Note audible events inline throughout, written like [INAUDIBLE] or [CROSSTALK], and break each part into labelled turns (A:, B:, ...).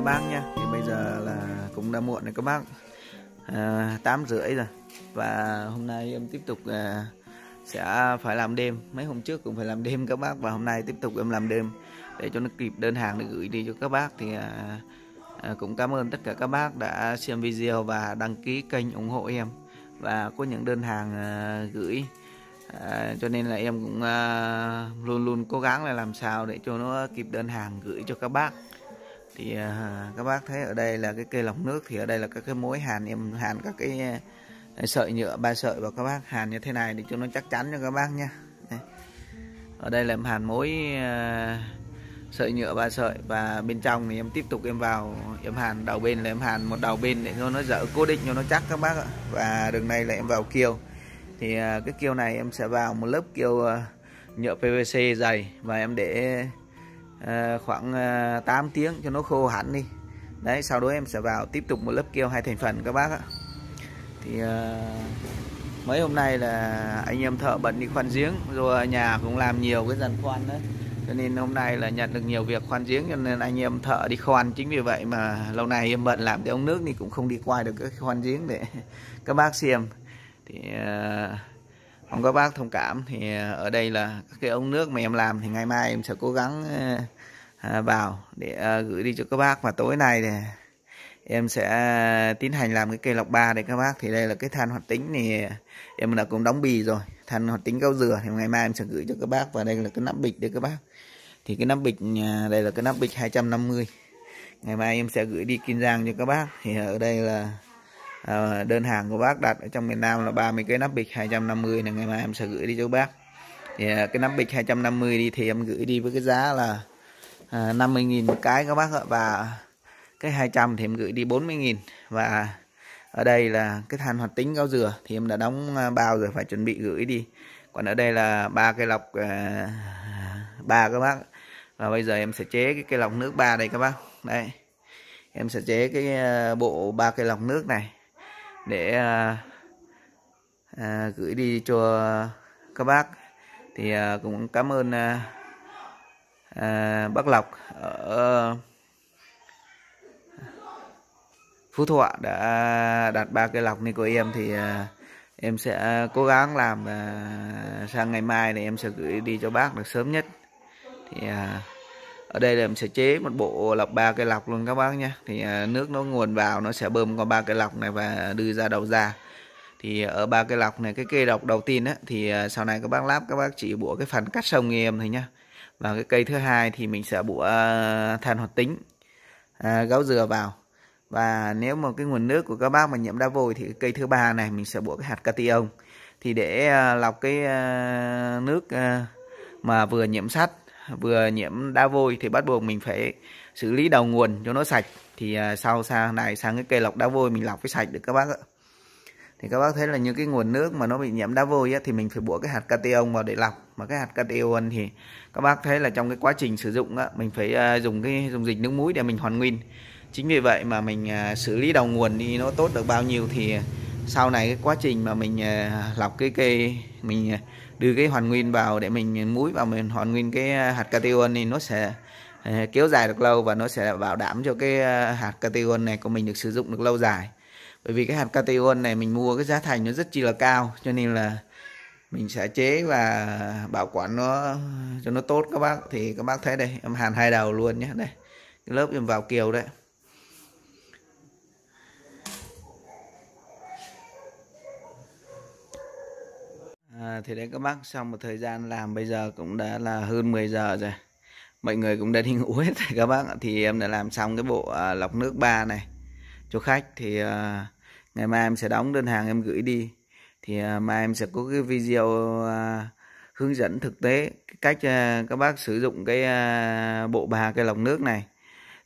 A: các bác nhé thì bây giờ là cũng đã muộn rồi các bác à, 8 rưỡi rồi và hôm nay em tiếp tục à, sẽ phải làm đêm mấy hôm trước cũng phải làm đêm các bác và hôm nay tiếp tục em làm đêm để cho nó kịp đơn hàng để gửi đi cho các bác thì à, à, cũng cảm ơn tất cả các bác đã xem video và đăng ký kênh ủng hộ em và có những đơn hàng à, gửi à, cho nên là em cũng à, luôn luôn cố gắng là làm sao để cho nó kịp đơn hàng gửi cho các bác thì à, các bác thấy ở đây là cái cây lọc nước thì ở đây là các cái mối hàn em hàn các cái à, sợi nhựa ba sợi và các bác hàn như thế này để cho nó chắc chắn cho các bác nhé ở đây là em hàn mối à, sợi nhựa ba sợi và bên trong thì em tiếp tục em vào em hàn đầu bên là em hàn một đầu bên để cho nó dở cố định cho nó chắc các bác ạ và đường này là em vào kiều thì à, cái kiều này em sẽ vào một lớp kiều à, nhựa PVC dày và em để Ờ, khoảng 8 ờ, tiếng cho nó khô hẳn đi đấy sau đó em sẽ vào tiếp tục một lớp keo hai thành phần các bác ạ thì ờ, mấy hôm nay là anh em thợ bận đi khoan giếng rồi nhà cũng làm nhiều cái dàn khoan đấy cho nên hôm nay là nhận được nhiều việc khoan giếng cho nên anh em thợ đi khoan chính vì vậy mà lâu nay em bận làm cái ống nước thì cũng không đi qua được cái khoan giếng để [LAUGHS] các bác xem thì uh, mong các bác thông cảm thì ờ, ở đây là cái ống nước mà em làm thì ngày mai em sẽ cố gắng ờ, à, vào để ờ, gửi đi cho các bác và tối nay thì em sẽ tiến hành làm cái cây lọc ba đây các bác thì đây là cái than hoạt tính thì em đã cũng đóng bì rồi than hoạt tính cao dừa thì ngày mai em sẽ gửi cho các bác và đây là cái nắp bịch đây các bác thì cái nắp bịch đây là cái nắp bịch 250 ngày mai em sẽ gửi đi Kiên Giang cho các bác thì ở đây là Ờ, đơn hàng của bác đặt ở trong miền Nam là 30 cái nắp bịch 250 là ngày mai em sẽ gửi đi cho bác thì ờ, cái nắp bịch 250 đi thì em gửi đi với cái giá là à, ờ, 50.000 một cái các bác ạ và cái 200 thì em gửi đi 40.000 và ở đây là cái than hoạt tính cao dừa thì em đã đóng bao rồi phải chuẩn bị gửi đi còn ở đây là ba cái lọc ba các bác và bây giờ em sẽ chế cái, cái lọc nước ba đây các bác đây em sẽ chế cái bộ ba cái lọc nước này để à, à, gửi đi cho các bác thì à, cũng cảm ơn à, à, bác Lộc ở Phú Thọ đã đặt ba cái lọc này em thì à, em sẽ cố gắng làm và sang ngày mai này em sẽ gửi đi cho bác được sớm nhất thì à, ở đây là mình sẽ chế một bộ lọc ba cây lọc luôn các bác nhé thì à, nước nó nguồn vào nó sẽ bơm qua ba cây lọc này và đưa ra đầu ra thì ở ba cây lọc này cái cây lọc đầu tiên á thì à, sau này các bác lắp các bác chỉ bủa cái phần cắt sông nghe thôi nhá và cái cây thứ hai thì mình sẽ bủa à, than hoạt tính à, gáo dừa vào và nếu mà cái nguồn nước của các bác mà nhiễm đá vôi thì cây thứ ba này mình sẽ bủa cái hạt cation thì để lọc cái nước mà vừa nhiễm sắt vừa nhiễm đá vôi thì bắt buộc mình phải xử lý đầu nguồn cho nó sạch thì à, sau sang này sang cái cây lọc đá vôi mình lọc cái sạch được các bác ạ thì các bác thấy là những cái nguồn nước mà nó bị nhiễm đá vôi ấy, thì mình phải bủa cái hạt cation vào để lọc mà cái hạt cation thì các bác thấy là trong cái quá trình sử dụng á, mình phải à, dùng cái dùng dịch nước muối để mình hoàn nguyên chính vì vậy mà mình à, xử lý đầu nguồn đi nó tốt được bao nhiêu thì sau này cái quá trình mà mình à, lọc cái cây mình à, đưa cái hoàn nguyên vào để mình muối vào mình hoàn nguyên cái à, hạt cation thì nó sẽ kéo dài được lâu và nó sẽ bảo đảm cho cái hạt cation này của mình được sử dụng được lâu dài bởi vì cái hạt cation này mình mua cái giá thành nó rất chi là cao cho nên là mình sẽ chế và bảo quản nó cho nó tốt các bác thì các bác thấy đây em hàn hai đầu luôn nhé đây cái lớp em vào kiều đấy À, thì đấy các bác sau một thời gian làm bây giờ cũng đã là hơn 10 giờ rồi mọi người cũng đã đi ngủ hết rồi các bác thì em đã làm xong cái bộ à, lọc nước ba này cho khách thì à, ngày mai em sẽ đóng đơn hàng em gửi đi thì à, mai em sẽ có cái video à, hướng dẫn thực tế cách à, các bác sử dụng cái à, bộ ba cái lọc nước này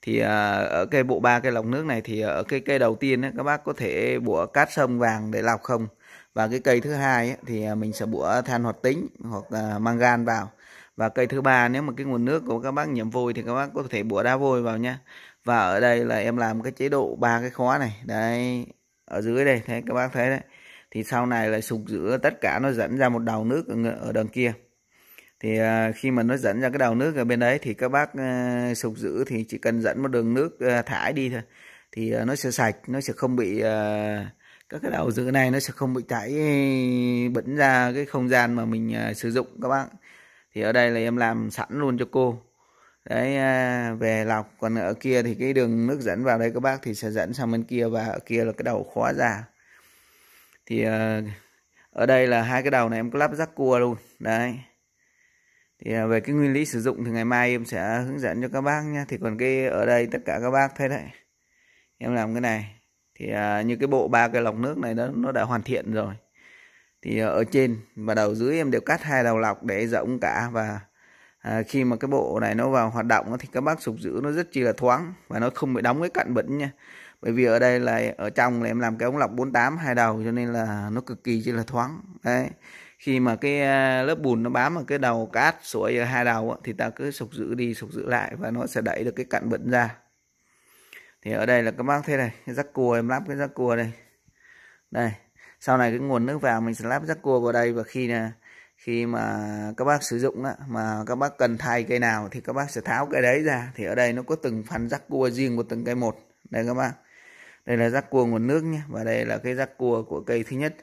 A: thì à, ở cái bộ ba cái lọc nước này thì ở cái cây đầu tiên ấy, các bác có thể bủa cát sông vàng để lọc không và cái cây thứ hai ấy, thì à, mình sẽ bủa than hoạt tính hoặc à, mangan vào và cây thứ ba nếu mà cái nguồn nước của các bác nhiễm vôi thì các bác có thể bủa đá vôi vào nhé và ở đây là em làm cái chế độ ba cái khóa này đấy ở dưới đây thế các bác thấy đấy thì sau này là sụp giữa tất cả nó dẫn ra một đầu nước ở đằng kia thì à, khi mà nó dẫn ra cái đầu nước ở bên đấy thì các bác sụp giữ thì chỉ cần dẫn một đường nước thải đi thôi thì nó sẽ sạch nó sẽ không bị uh, các cái đầu giữ này nó sẽ không bị chảy bẩn ra cái không gian mà mình à, sử dụng các bạn thì ở đây là em làm sẵn luôn cho cô đấy à, về lọc còn ở kia thì cái đường nước dẫn vào đây các bác thì sẽ dẫn sang bên kia và ở kia là cái đầu khóa già thì à, ở đây là hai cái đầu này em có lắp rắc cua luôn đấy thì về cái nguyên lý sử dụng thì ngày mai em sẽ hướng dẫn cho các bác nhé thì còn cái ở đây tất cả các bác thấy đấy em làm cái này thì à, như cái bộ ba cái lọc nước này nó nó đã hoàn thiện rồi thì à, ở trên và đầu dưới em đều cắt hai đầu lọc để rộng cả và à, khi mà cái bộ này nó vào hoạt động thì các bác sục giữ nó rất chi là thoáng và nó không bị đóng cái cặn bẩn nha bởi vì ở đây là ở trong là em làm cái ống lọc 48 hai đầu cho nên là nó cực kỳ chi là thoáng đấy khi mà cái à, lớp bùn nó bám vào cái đầu cát sủi ở hai đầu thì ta cứ sục giữ đi sục giữ lại và nó sẽ đẩy được cái cặn bẩn ra thì ở đây là các bác thế này rắc cua em lắp cái rắc cua đây đây sau này cái nguồn nước vào mình sẽ lắp rắc cua vào đây và khi là khi mà các bác sử dụng á, mà các bác cần thay cây nào thì các bác sẽ tháo cây đấy ra thì ở đây nó có từng phần rắc cua riêng của từng cây một đây các bác đây là rắc cua nguồn nước nhé và đây là cái rắc cua của cây thứ nhất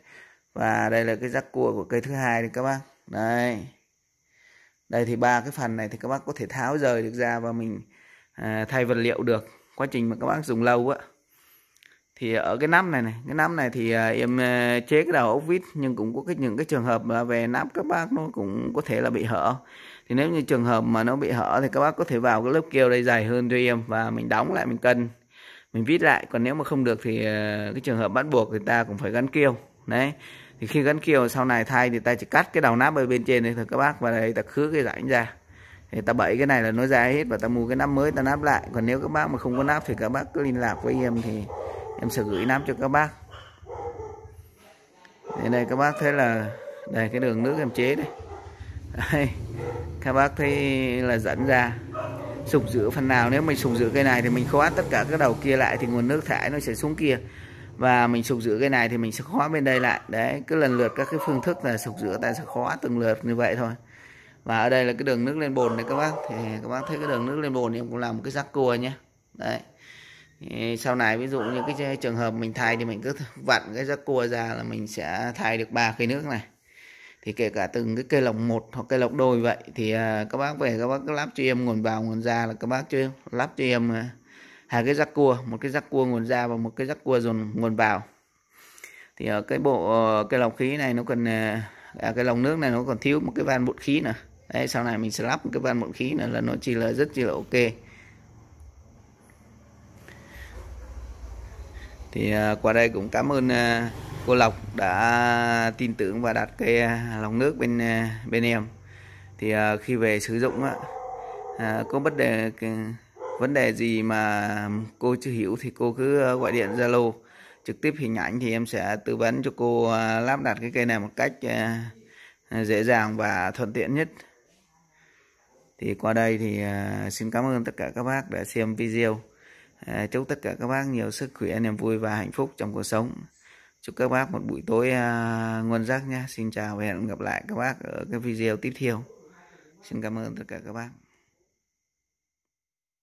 A: và đây là cái rắc cua của cây thứ hai đấy các bác đây đây thì ba cái phần này thì các bác có thể tháo rời được ra và mình à, thay vật liệu được quá trình mà các bác dùng lâu á thì ở cái nắp này này cái nắp này thì à, em à, chế cái đầu ốc vít nhưng cũng có cái những cái trường hợp mà về nắp các bác nó cũng có thể là bị hở thì nếu như trường hợp mà nó bị hở thì các bác có thể vào cái lớp keo đây dài hơn cho em và mình đóng lại mình cân mình vít lại còn nếu mà không được thì à, cái trường hợp bắt buộc thì ta cũng phải gắn keo đấy thì khi gắn keo sau này thay thì ta chỉ cắt cái đầu nắp ở bên trên này thôi các bác và đây ta khứ cái rãnh ra thì ta bẫy cái này là nó ra hết và ta mua cái nắp mới ta nắp lại còn nếu các bác mà không có nắp thì các bác cứ liên lạc với em thì em sẽ gửi nắp cho các bác thì đây các bác thấy là đây cái đường nước em chế đây, đây các bác thấy là dẫn ra sụp giữa phần nào nếu mình sụp giữa cây này thì mình khóa tất cả các đầu kia lại thì nguồn nước thải nó sẽ xuống kia và mình sụp giữa cây này thì mình sẽ khóa bên đây lại đấy cứ lần lượt các cái phương thức là sụp giữa ta sẽ khóa từng lượt như vậy thôi và ở đây là cái đường nước lên bồn này các bác thì các bác thấy cái đường nước lên bồn thì em cũng làm một cái rắc cua nhé đấy sau này ví dụ như cái trường hợp mình thay thì mình cứ vặn cái rắc cua ra là mình sẽ thay được ba cây nước này thì kể cả từng cái cây lọc một hoặc cây lọc đôi vậy thì à, các bác về các bác cứ lắp cho em nguồn vào nguồn ra là các bác cho em lắp cho em à, hai cái rắc cua một cái rắc cua nguồn ra và một cái rắc cua dồn nguồn vào thì ở cái bộ ờ, cây lọc khí này nó cần à, à cái lồng nước này nó còn thiếu một cái van bột khí nữa Đấy, sau này mình sẽ lắp cái van bọng khí này là nó chỉ là rất chỉ là ok thì à, qua đây cũng cảm ơn à, cô Lộc đã tin tưởng và đặt cái à, lọc nước bên bên em thì khi về sử dụng á có bất đề vấn đề gì mà cô chưa hiểu thì cô cứ gọi điện Zalo trực tiếp hình ảnh thì em sẽ tư vấn cho cô lắp đặt cái cây này một cách dễ dàng và thuận tiện nhất thì qua đây thì à, xin cảm ơn tất cả các bác đã xem video à, chúc tất cả các bác nhiều sức khỏe niềm vui và hạnh phúc trong cuộc sống chúc các bác một buổi tối à, ngon giấc nha xin chào và hẹn gặp lại các bác ở cái video tiếp theo xin cảm ơn tất cả các bác